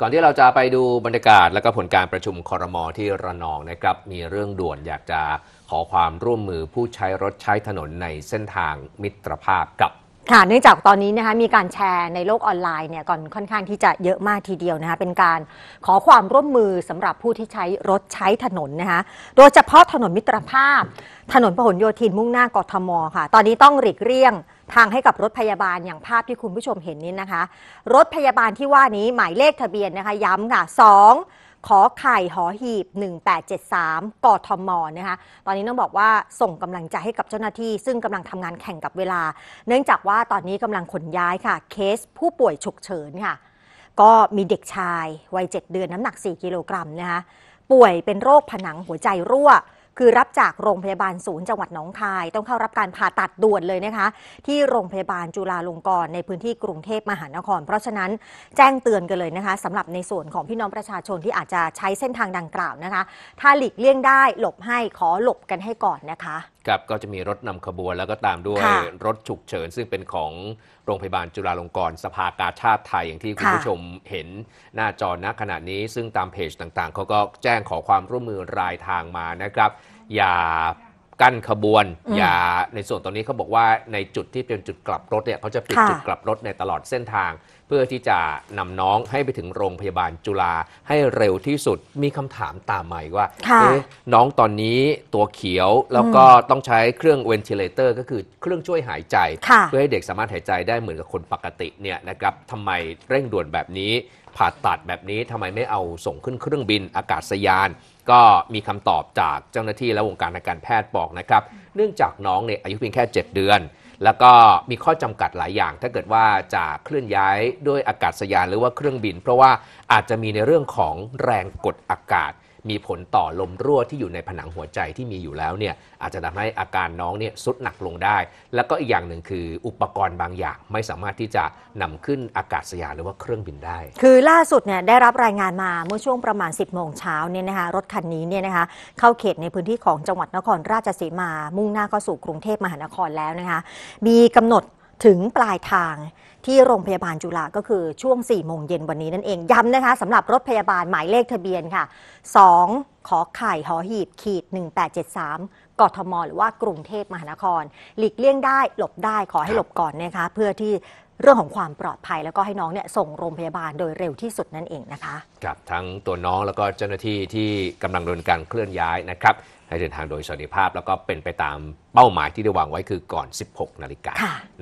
ก่อนที่เราจะไปดูบรรยากาศ และก็ผลการประชุมคอรมอที่ระนองนะครับมีเรื่องด่วนอยากจะขอความร่วมมือผู้ใช้รถใช้ถนนในเส้นทางมิตรภาพกับค่ะเนื่องจากตอนนี้นะคะมีการแชร์ในโลกออนไลน์เนี่ยก่อนค่อนข้างที่จะเยอะมากทีเดียวนะคะเป็นการขอความร่วมมือสำหรับผู้ที่ใช้รถใช้ถนนนะคะโดยเฉพาะถนนมิตรภาพ ถนนพหลโยธินมุ่งหน้ากทมค่ะตอนนี้ต้องหลีกเลี่ยงทางให้กับรถพยาบาลอย่างภาพที่คุณผู้ชมเห็นนี้นะคะ รถพยาบาลที่ว่านี้หมายเลขทะเบียนนะคะ ย้ำค่ะ2ขอไข่หอหีบ 1873กอทมนะคะตอนนี้ต้องบอกว่าส่งกำลังใจให้กับเจ้าหน้าที่ ซึ่งกำลังทำงานแข่งกับเวลา เนื่องจากว่าตอนนี้กำลังขนย้ายค่ะ เคสผู้ป่วยฉุกเฉินค่ะ ก็มีเด็กชาย วัย7เดือนน้ำหนัก 4กิโลกรัมนะคะป่วยเป็นโรคผนังหัวใจรั่วคือรับจากโรงพยาบาลศูนย์จังหวัดหนองคายต้องเข้ารับการผ่าตัดด่วนเลยนะคะ ที่โรงพยาบาลจุฬาลงกรณ์ในพื้นที่กรุงเทพมหานคร เพราะฉะนั้นแจ้งเตือนกันเลยนะคะสำหรับในส่วนของพี่น้องประชาชนที่อาจจะใช้เส้นทางดังกล่าวนะคะ ถ้าหลีกเลี่ยงได้หลบให้ขอหลบกันให้ก่อนนะคะครับก็จะมีรถนำขบวนแล้วก็ตามด้วยรถฉุกเฉินซึ่งเป็นของโรงพยาบาลจุฬาลงกรณ์สภากาชาติไทยอย่างที่คุณผู้ชมเห็นหน้าจอณขณะนี้ซึ่งตามเพจต่างๆเขาก็แจ้งขอความร่วมมือรายทางมานะครับอย่ากั้นขบวนอย่าในส่วนตรงนี้เขาบอกว่าในจุดที่เป็นจุดกลับรถเนี่ยเขาจะปิดจุดกลับรถในตลอดเส้นทาง เพื่อที่จะนำน้องให้ไปถึงโรงพยาบาลจุฬาให้เร็วที่สุดมีคำถามตามมาว่าน้องตอนนี้ตัวเขียวแล้วก็ต้องใช้เครื่องเวนทิเลเตอร์ก็คือเครื่องช่วยหายใจ เพื่อให้เด็กสามารถหายใจได้เหมือนกับคนปกติเนี่ยนะครับทำไมเร่งด่วนแบบนี้ผ่าตัดแบบนี้ทำไมไม่เอาส่งขึ้นเครื่องบินอากาศยาน ก็มีคำตอบจากเจ้าหน้าที่และวงการทางการแพทย์บอกนะครับ เนื่องจากน้องเนี่ยอายุเพียงแค่ 7 เดือน แล้วก็มีข้อจำกัดหลายอย่าง ถ้าเกิดว่าจะเคลื่อนย้าย ด้วยอากาศยานหรือว่าเครื่องบิน เพราะว่าอาจจะมีในเรื่องของแรงกดอากาศมีผลต่อลมรั่วที่อยู่ในผนังหัวใจที่มีอยู่แล้วเนี่ยอาจจะทำให้อาการน้องเนี่ยซุดหนักลงได้ แล้วก็อีกอย่างหนึ่งคืออุปกรณ์บางอย่างไม่สามารถที่จะนำขึ้นอากาศยานหรือว่าเครื่องบินได้ คือล่าสุดเนี่ยได้รับรายงานมาเมื่อช่วงประมาณ 10บโมงเช้าเนี่ยนะคะรถคันนี้เนี่ยนะคะเข้าเขตในพื้นที่ของจังหวัดนครราชสีมา มุ่งหน้าเข้าสู่กรุงเทพมหานครแล้วนะคะมีกำหนดถึงปลายทางที่โรงพยาบาลจุฬาก็คือ ช่วง4โมงเย็นวันนี้นั่นเองย้ำนะคะสำหรับรถพยาบาลหมายเลขทะเบียนค่ะ 2ขอไข่ หอหีบ ขีด 1873กทมหรือว่ากรุงเทพมหานคร หลีกเลี่ยงได้ หลบได้ขอให้หลบก่อนนะคะ เพื่อที่เรื่องของความปลอดภัยแล้วก็ให้น้องเนี่ยส่งโรงพยาบาลโดยเร็วที่สุดนั่นเองนะคะกับทั้งตัวน้องแล้วก็เจ้าหน้าที่ที่กำลังดำเนินการเคลื่อนย้ายนะครับ ให้เดินทางโดยสวัสดิภาพแล้วก็เป็นไปตามเป้าหมายที่ได้วางไว้คือก่อน 16นาฬิกา